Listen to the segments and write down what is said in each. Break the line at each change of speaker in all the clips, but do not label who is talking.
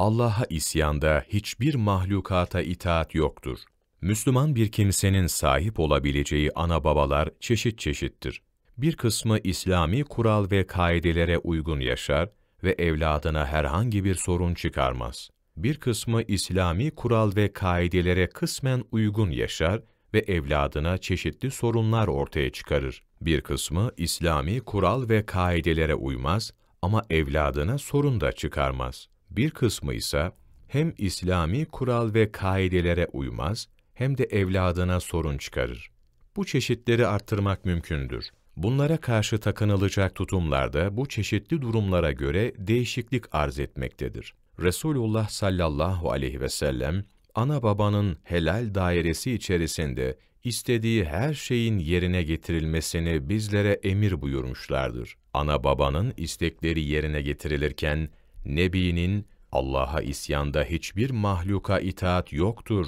Allah'a isyanda hiçbir mahlukata itaat yoktur. Müslüman bir kimsenin sahip olabileceği ana babalar çeşit çeşittir. Bir kısmı İslami kural ve kaidelere uygun yaşar ve evladına herhangi bir sorun çıkarmaz. Bir kısmı İslami kural ve kaidelere kısmen uygun yaşar ve evladına çeşitli sorunlar ortaya çıkarır. Bir kısmı İslami kural ve kaidelere uymaz ama evladına sorun da çıkarmaz bir kısmı ise hem İslami kural ve kaidelere uymaz hem de evladına sorun çıkarır. Bu çeşitleri arttırmak mümkündür. Bunlara karşı takınılacak tutumlarda bu çeşitli durumlara göre değişiklik arz etmektedir. Resulullah sallallahu aleyhi ve sellem, ana babanın helal dairesi içerisinde istediği her şeyin yerine getirilmesini bizlere emir buyurmuşlardır. Ana babanın istekleri yerine getirilirken, Nebi'nin Allah'a isyanda hiçbir mahluka itaat yoktur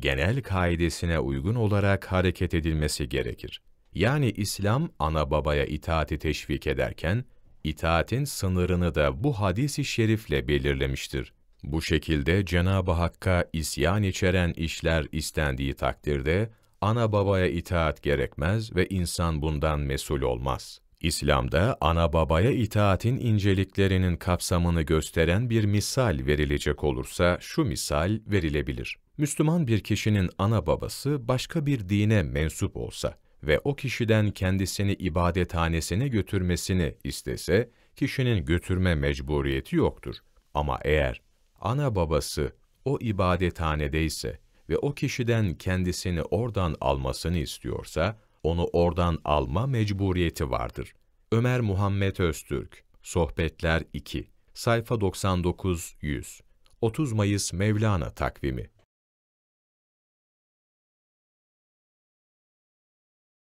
genel kaidesine uygun olarak hareket edilmesi gerekir. Yani İslam ana babaya itaati teşvik ederken, itaatin sınırını da bu hadisi şerifle belirlemiştir. Bu şekilde Cenab-ı Hakk'a isyan içeren işler istendiği takdirde, ana babaya itaat gerekmez ve insan bundan mesul olmaz.'' İslam'da ana babaya itaatin inceliklerinin kapsamını gösteren bir misal verilecek olursa şu misal verilebilir. Müslüman bir kişinin ana babası başka bir dine mensup olsa ve o kişiden kendisini ibadethanesine götürmesini istese, kişinin götürme mecburiyeti yoktur. Ama eğer ana babası o ibadethanedeyse ve o kişiden kendisini oradan almasını istiyorsa, onu oradan alma mecburiyeti vardır. Ömer Muhammed Öztürk, Sohbetler 2, sayfa 99-100, 30 Mayıs Mevlana takvimi.